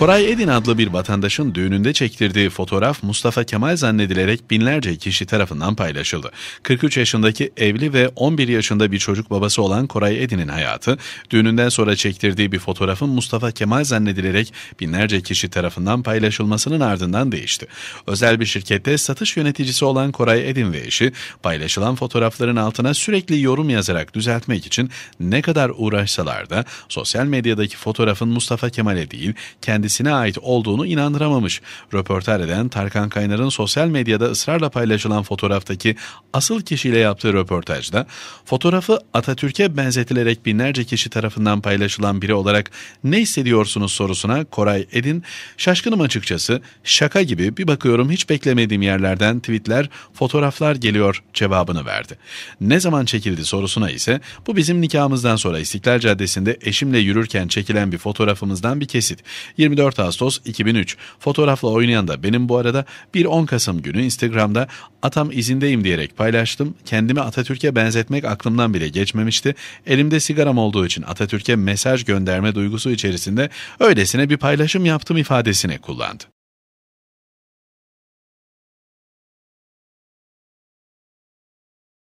Koray Edin adlı bir vatandaşın düğününde çektirdiği fotoğraf Mustafa Kemal zannedilerek binlerce kişi tarafından paylaşıldı. 43 yaşındaki evli ve 11 yaşında bir çocuk babası olan Koray Edin'in hayatı, düğününden sonra çektirdiği bir fotoğrafın Mustafa Kemal zannedilerek binlerce kişi tarafından paylaşılmasının ardından değişti. Özel bir şirkette satış yöneticisi olan Koray Edin ve eşi, paylaşılan fotoğrafların altına sürekli yorum yazarak düzeltmek için ne kadar uğraşsalar da sosyal medyadaki fotoğrafın Mustafa Kemal'e değil, kendisi kendisine ait olduğunu inandıramamış. Röportaj eden Tarkan Kaynar'ın sosyal medyada ısrarla paylaşılan fotoğraftaki asıl kişiyle yaptığı röportajda fotoğrafı Atatürk'e benzetilerek binlerce kişi tarafından paylaşılan biri olarak ne hissediyorsunuz sorusuna Koray Edin şaşkınım açıkçası şaka gibi bir bakıyorum hiç beklemediğim yerlerden tweetler fotoğraflar geliyor cevabını verdi. Ne zaman çekildi sorusuna ise bu bizim nikahımızdan sonra İstiklal Caddesi'nde eşimle yürürken çekilen bir fotoğrafımızdan bir kesit. 24 24 Ağustos 2003. Fotoğrafla oynayan da benim bu arada. Bir 10 Kasım günü Instagram'da atam izindeyim diyerek paylaştım. Kendimi Atatürk'e benzetmek aklımdan bile geçmemişti. Elimde sigaram olduğu için Atatürk'e mesaj gönderme duygusu içerisinde öylesine bir paylaşım yaptım ifadesini kullandı.